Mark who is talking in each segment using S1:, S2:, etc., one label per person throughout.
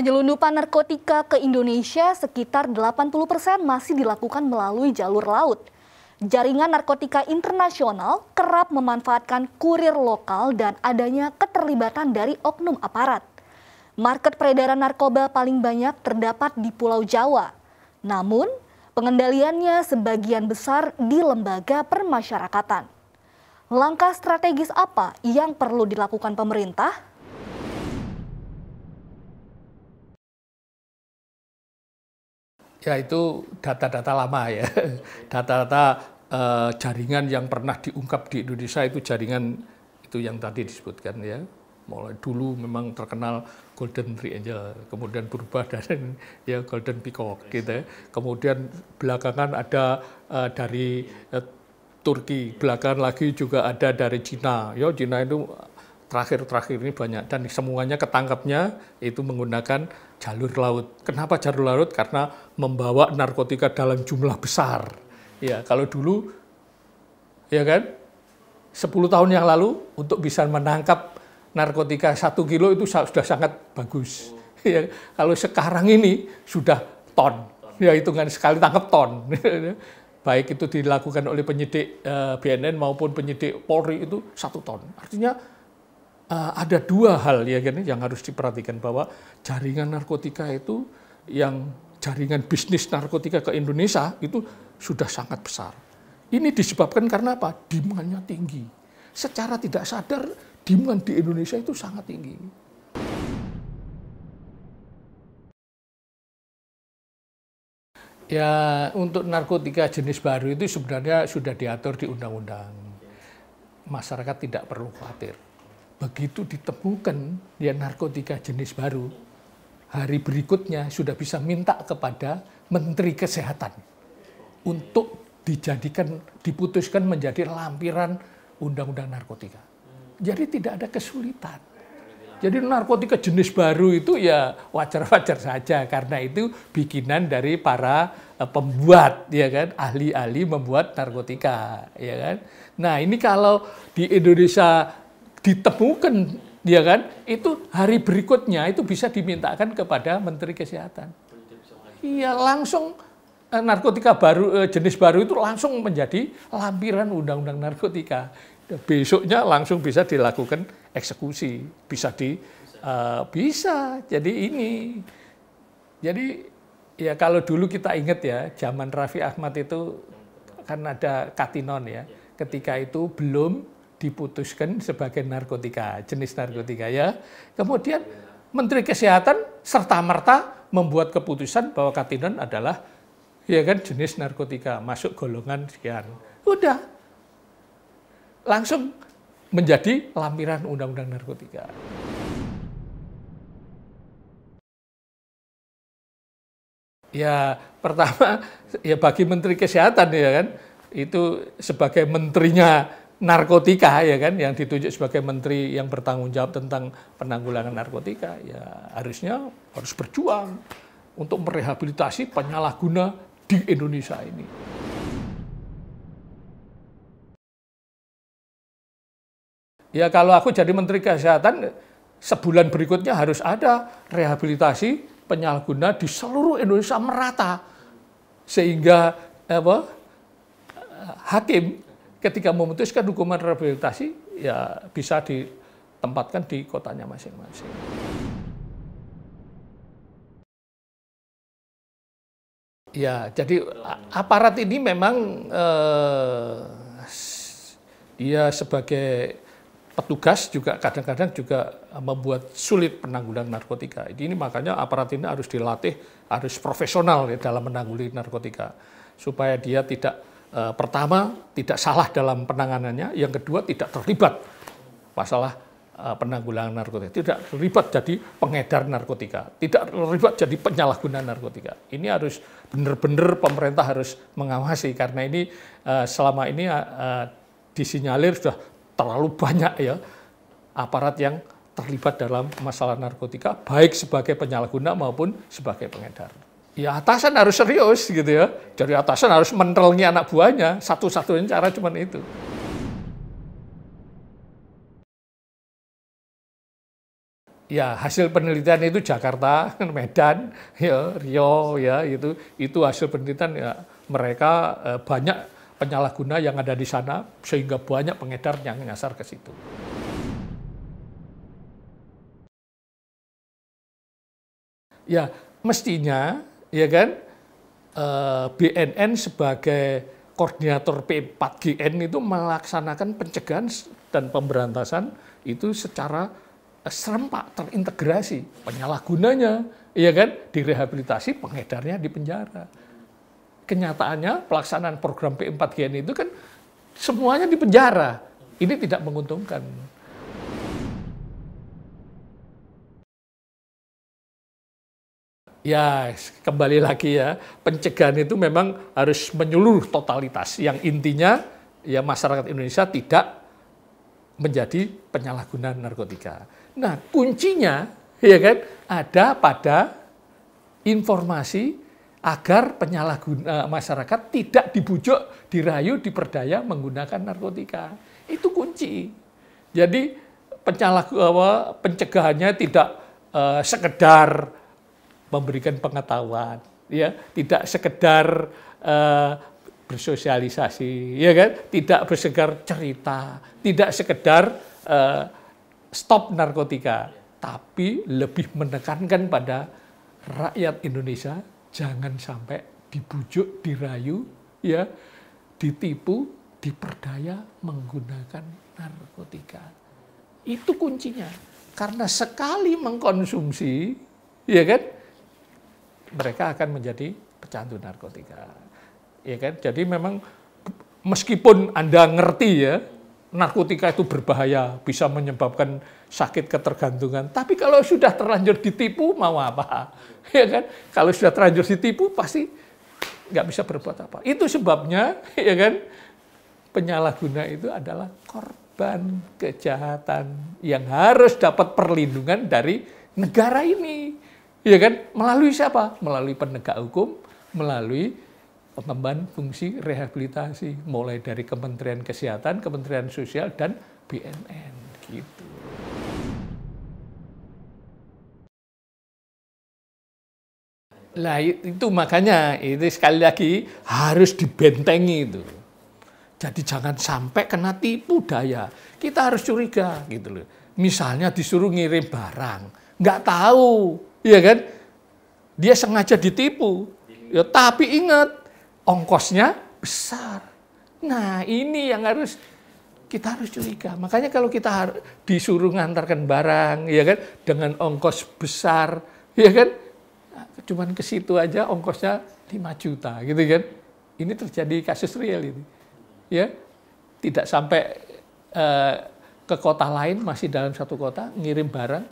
S1: Penyelundupan narkotika ke Indonesia sekitar 80% masih dilakukan melalui jalur laut. Jaringan narkotika internasional kerap memanfaatkan kurir lokal dan adanya keterlibatan dari oknum aparat. Market peredaran narkoba paling banyak terdapat di Pulau Jawa. Namun, pengendaliannya sebagian besar di lembaga permasyarakatan. Langkah strategis apa yang perlu dilakukan pemerintah Ya itu data-data lama ya, data-data eh, jaringan yang pernah diungkap di Indonesia itu jaringan itu yang tadi disebutkan ya. Mulai dulu memang terkenal Golden Triangle, kemudian berubah dari ya Golden Peacock gitu ya. Kemudian belakangan ada eh, dari eh, Turki, belakangan lagi juga ada dari Cina. Ya Cina itu terakhir-terakhir ini banyak dan semuanya ketangkapnya itu menggunakan jalur laut. Kenapa jalur laut? Karena membawa narkotika dalam jumlah besar. Ya, kalau dulu ya kan 10 tahun yang lalu untuk bisa menangkap narkotika 1 kilo itu sudah sangat bagus. Oh. Ya, kalau sekarang ini sudah ton. Ya hitungan sekali tangkap ton. Baik itu dilakukan oleh penyidik eh, BNN maupun penyidik Polri itu satu ton. Artinya Eh, ada dua hal ya kan yang harus diperhatikan bahwa jaringan narkotika itu yang jaringan bisnis narkotika ke Indonesia itu sudah sangat besar. Ini disebabkan karena apa? Demandnya tinggi. Secara tidak sadar demand di Indonesia itu sangat tinggi. Ya, untuk narkotika jenis baru itu sebenarnya sudah diatur di undang-undang. Masyarakat tidak perlu khawatir begitu ditemukan ya narkotika jenis baru, hari berikutnya sudah bisa minta kepada Menteri Kesehatan untuk dijadikan diputuskan menjadi lampiran undang-undang narkotika. Jadi tidak ada kesulitan. Jadi narkotika jenis baru itu ya wajar-wajar saja karena itu bikinan dari para eh, pembuat ya kan, ahli-ahli membuat narkotika ya kan. Nah, ini kalau di Indonesia ditemukan dia ya kan itu hari berikutnya itu bisa dimintakan kepada Menteri Kesehatan. Iya langsung eh, narkotika baru eh, jenis baru itu langsung menjadi lampiran undang-undang narkotika. Besoknya langsung bisa dilakukan eksekusi, bisa di bisa. Uh, eh, bisa. Jadi ini jadi ya kalau dulu kita ingat ya zaman Rafi Ahmad itu kan ada Katinon ya. Ketika itu belum diputuskan sebagai narkotika, jenis narkotika ya. Kemudian Menteri Kesehatan serta-merta membuat keputusan bahwa katinon adalah ya kan jenis narkotika, masuk golongan sekian. Udah. Langsung menjadi lampiran undang-undang narkotika. Ya, pertama ya bagi Menteri Kesehatan ya kan, itu sebagai menterinya narkotika ya kan yang ditunjuk sebagai menteri yang bertanggung jawab tentang penanggulangan narkotika ya harusnya harus berjuang untuk merehabilitasi penyalahguna di Indonesia ini. Ya kalau aku jadi Menteri Kesehatan, sebulan berikutnya harus ada rehabilitasi penyalahguna di seluruh Indonesia merata. Sehingga apa, eh, hakim ketika memutuskan hukuman rehabilitasi ya bisa ditempatkan di kotanya masing-masing. Ya, jadi aparat ini memang eh, dia ya sebagai petugas juga kadang-kadang juga membuat sulit penanggulangan narkotika. Jadi Ini makanya aparat ini harus dilatih, harus profesional ya, dalam menanggulangi narkotika supaya dia tidak Eh, pertama tidak salah dalam penanganannya, yang kedua tidak terlibat masalah eh, penanggulangan narkotika, tidak terlibat jadi pengedar narkotika, tidak terlibat jadi penyalahguna narkotika. Ini harus benar-benar pemerintah harus mengawasi karena ini eh, selama ini disinyalir sudah terlalu banyak ya aparat yang terlibat dalam masalah narkotika baik sebagai penyalahguna maupun sebagai pengedar ya atasan harus serius gitu ya. Jadi atasan harus mentelnya anak buahnya. Satu-satunya cara cuma itu. Ya hasil penelitian itu Jakarta, Medan, ya, Rio ya itu itu hasil penelitian ya mereka eh, banyak penyalahguna yang ada di sana sehingga banyak pengedar yang nyasar ke situ. Ya mestinya ya kan? Eh, BNN sebagai koordinator P4GN itu melaksanakan pencegahan dan pemberantasan itu secara eh, serempak terintegrasi penyalahgunanya ya kan direhabilitasi pengedarnya di penjara kenyataannya pelaksanaan program P4GN itu kan semuanya di penjara ini tidak menguntungkan Ya, kembali lagi ya, pencegahan itu memang harus menyeluruh totalitas. Yang intinya ya masyarakat Indonesia tidak menjadi penyalahgunaan narkotika. Nah, kuncinya ya kan ada pada informasi agar penyalahguna eh, masyarakat tidak dibujuk, dirayu, diperdaya menggunakan narkotika. Itu kunci. Jadi penyalah pencegahannya tidak uh, sekedar memberikan pengetahuan, ya tidak sekedar uh, bersosialisasi, ya kan? Tidak bersegar cerita, tidak sekedar uh, stop narkotika, tapi lebih menekankan pada rakyat Indonesia jangan sampai dibujuk, dirayu, ya, ditipu, diperdaya menggunakan narkotika. Itu kuncinya. Karena sekali mengkonsumsi, ya kan? mereka akan menjadi pecandu narkotika. Ya kan? Jadi memang meskipun Anda ngerti ya, narkotika itu berbahaya, bisa menyebabkan sakit ketergantungan. Tapi kalau sudah terlanjur ditipu, mau apa? Ya kan? Kalau sudah terlanjur ditipu, pasti nggak bisa berbuat apa. Itu sebabnya, ya kan? Penyalahguna itu adalah korban kejahatan yang harus dapat perlindungan dari negara ini. Iya kan? Melalui siapa? Melalui penegak hukum, melalui pengemban fungsi rehabilitasi, mulai dari Kementerian Kesehatan, Kementerian Sosial, dan BNN. Gitu. Nah itu makanya, itu sekali lagi harus dibentengi itu. Jadi jangan sampai kena tipu daya. Kita harus curiga gitu loh. Misalnya disuruh ngirim barang, nggak tahu Iya kan? Dia sengaja ditipu. Ya, tapi ingat, ongkosnya besar. Nah, ini yang harus kita harus curiga. Makanya kalau kita disuruh ngantarkan barang, ya kan, dengan ongkos besar, ya kan, cuman ke situ aja ongkosnya 5 juta, gitu kan. Ini terjadi kasus real ini. Ya, tidak sampai uh, ke kota lain, masih dalam satu kota, ngirim barang,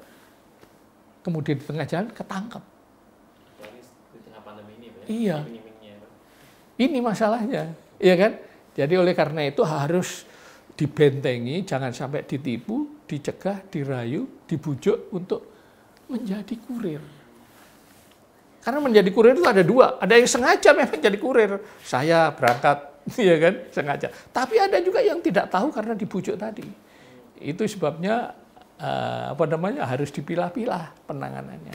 S1: kemudian di tengah jalan ketangkep ya, Iya. Ini masalahnya, iya kan? Jadi oleh karena itu harus dibentengi, jangan sampai ditipu, dicegah, dirayu, dibujuk untuk menjadi kurir. Karena menjadi kurir itu ada dua, ada yang sengaja memang jadi kurir. Saya berangkat, ya kan, sengaja. Tapi ada juga yang tidak tahu karena dibujuk tadi. Itu sebabnya uh, apa namanya harus dipilah-pilah penanganannya.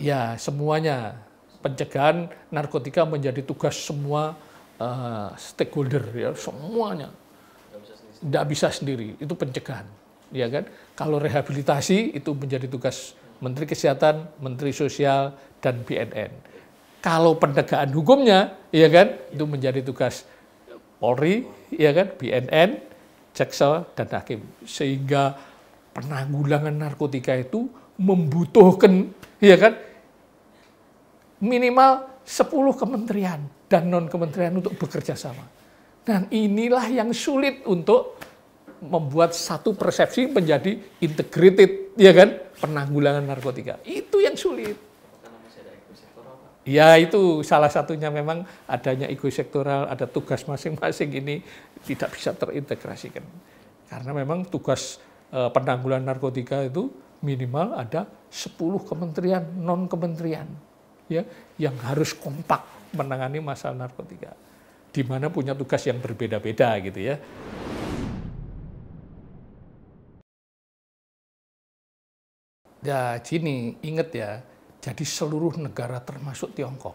S1: Ya, semuanya pencegahan narkotika menjadi tugas semua uh, stakeholder ya, semuanya. Tidak bisa sendiri, itu pencegahan, ya kan? Kalau rehabilitasi itu menjadi tugas Menteri Kesehatan, Menteri Sosial dan BNN. Kalau penegakan hukumnya, ya kan, itu menjadi tugas Polri, ya kan, BNN, jaksa dan hakim. Sehingga penanggulangan narkotika itu membutuhkan ya kan minimal 10 kementerian dan non kementerian untuk bekerja sama. Dan inilah yang sulit untuk membuat satu persepsi menjadi integrated ya kan penanggulangan narkotika. Itu yang sulit. Ya itu salah satunya memang adanya ego sektoral, ada tugas masing-masing ini tidak bisa terintegrasikan. Karena memang tugas eh, penanggulangan narkotika itu minimal ada 10 kementerian, non-kementerian ya yang harus kompak menangani masalah narkotika. Di mana punya tugas yang berbeda-beda gitu ya. Ya, Cini, ingat ya, jadi seluruh negara termasuk Tiongkok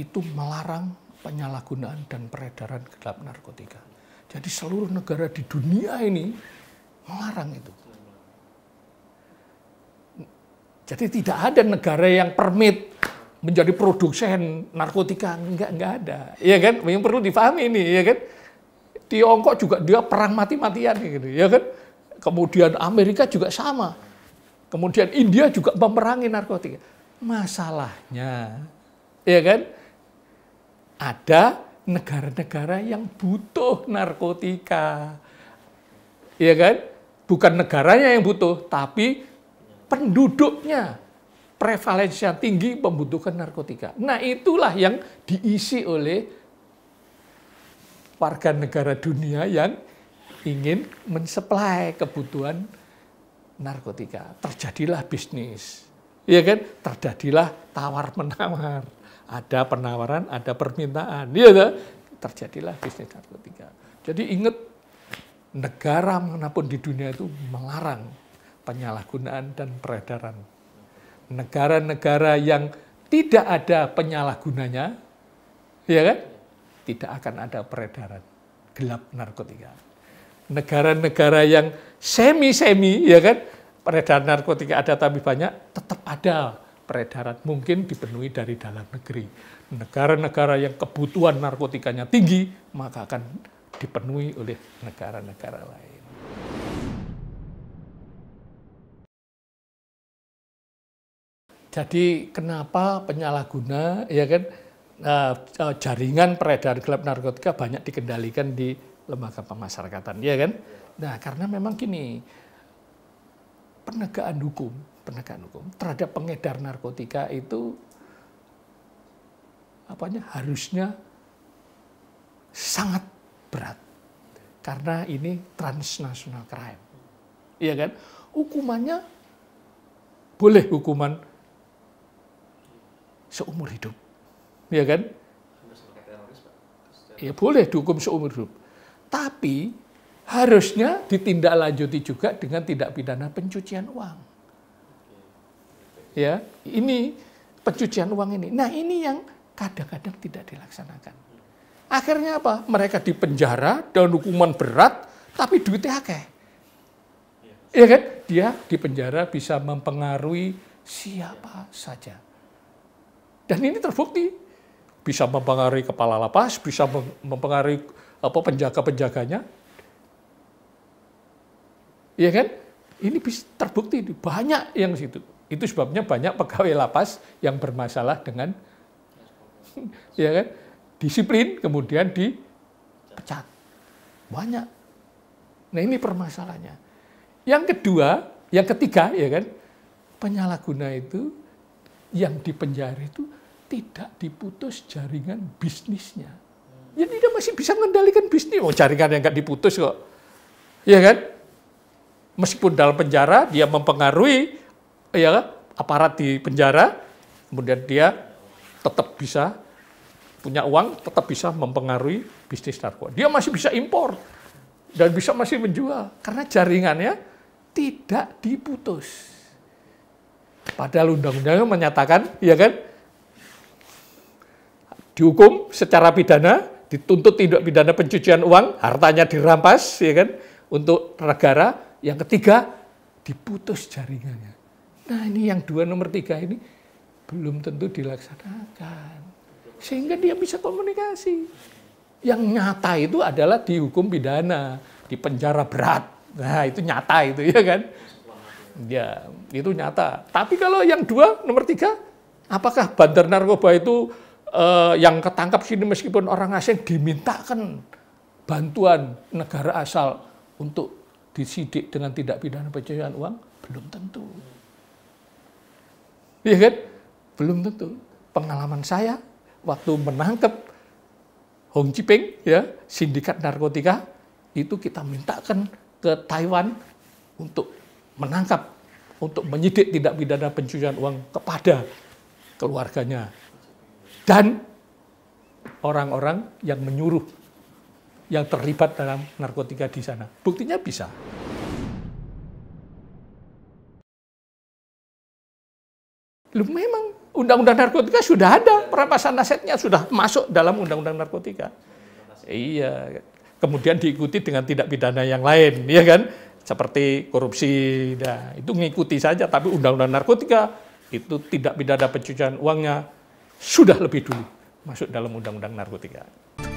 S1: itu melarang penyalahgunaan dan peredaran gelap narkotika. Jadi seluruh negara di dunia ini melarang itu. Jadi tidak ada negara yang permit menjadi produsen narkotika enggak enggak ada. Iya kan? Yang perlu difahami ini, ya kan? Tiongkok juga dia perang mati-matian gitu, ya kan? Kemudian Amerika juga sama Kemudian India juga memerangi narkotika. Masalahnya, ya kan? Ada negara-negara yang butuh narkotika. Ya kan? Bukan negaranya yang butuh, tapi penduduknya yang tinggi membutuhkan narkotika. Nah, itulah yang diisi oleh warga negara dunia yang ingin mensuplai kebutuhan narkotika. Terjadilah bisnis. Iya kan? Terjadilah tawar-menawar. Ada penawaran, ada permintaan. Iya kan? Terjadilah bisnis narkotika. Jadi ingat, negara manapun di dunia itu melarang penyalahgunaan dan peredaran. Negara-negara yang tidak ada penyalahgunanya, ya kan? Tidak akan ada peredaran gelap narkotika negara-negara yang semi-semi ya kan peredaran narkotika ada tapi banyak, tetap ada peredaran mungkin dipenuhi dari dalam negeri. Negara-negara yang kebutuhan narkotikanya tinggi, maka akan dipenuhi oleh negara-negara lain. Jadi kenapa penyalahguna ya kan nah, e, jaringan peredaran gelap narkotika banyak dikendalikan di lembaga pemasyarakatan ya kan? Nah, karena memang gini, penegakan hukum, penegakan hukum terhadap pengedar narkotika itu apanya harusnya sangat berat karena ini transnasional crime. Iya kan? Hukumannya boleh hukuman seumur hidup. Iya kan? Ya boleh dihukum seumur hidup. Tapi harusnya ditindaklanjuti juga dengan tindak pidana pencucian uang. Ya, ini pencucian uang ini. Nah, ini yang kadang-kadang tidak dilaksanakan. Akhirnya apa? Mereka dipenjara dan hukuman berat, tapi duitnya akeh. Iya kan? Dia dipenjara bisa mempengaruhi siapa saja. Dan ini terbukti bisa mempengaruhi kepala lapas, bisa mempengaruhi apa penjaga-penjaganya, ya kan? Ini bisa terbukti banyak yang situ. Itu sebabnya banyak pegawai lapas yang bermasalah dengan ya kan? disiplin kemudian dipecat. Banyak. Nah, ini permasalahannya. Yang kedua, yang ketiga ya kan, penyalahguna itu yang dipenjara itu tidak diputus jaringan bisnisnya. Jadi dia masih bisa mengendalikan bisnis. Oh, jaringan yang nggak diputus kok. Ya kan? meskipun dalam penjara dia mempengaruhi ya kan, aparat di penjara, kemudian dia tetap bisa punya uang, tetap bisa mempengaruhi bisnis narkoba. Dia masih bisa impor dan bisa masih menjual karena jaringannya tidak diputus. Padahal undang-undangnya menyatakan, ya kan, dihukum secara pidana, dituntut tindak pidana pencucian uang, hartanya dirampas, ya kan, untuk negara yang ketiga, diputus jaringannya. Nah ini yang dua nomor tiga ini belum tentu dilaksanakan. Sehingga dia bisa komunikasi. Yang nyata itu adalah dihukum pidana, di penjara berat. Nah itu nyata itu ya kan. Ya itu nyata. Tapi kalau yang dua, nomor tiga, apakah bandar narkoba itu eh, yang ketangkap sini meskipun orang asing dimintakan bantuan negara asal untuk disidik dengan tidak pidana pencucian uang? Belum tentu. Hmm. Iya kan? Belum tentu. Pengalaman saya waktu menangkap Hong Jiping, ya, sindikat narkotika, itu kita mintakan ke Taiwan untuk menangkap, untuk menyidik tidak pidana pencucian uang kepada keluarganya. Dan orang-orang yang menyuruh yang terlibat dalam narkotika di sana. Buktinya bisa. Lu memang undang-undang narkotika sudah ada, perampasan asetnya sudah masuk dalam undang-undang narkotika. Iya, kemudian diikuti dengan tindak pidana yang lain, ya kan? Seperti korupsi, nah, itu ngikuti saja. Tapi undang-undang narkotika itu tindak pidana pencucian uangnya sudah lebih dulu masuk dalam undang-undang narkotika.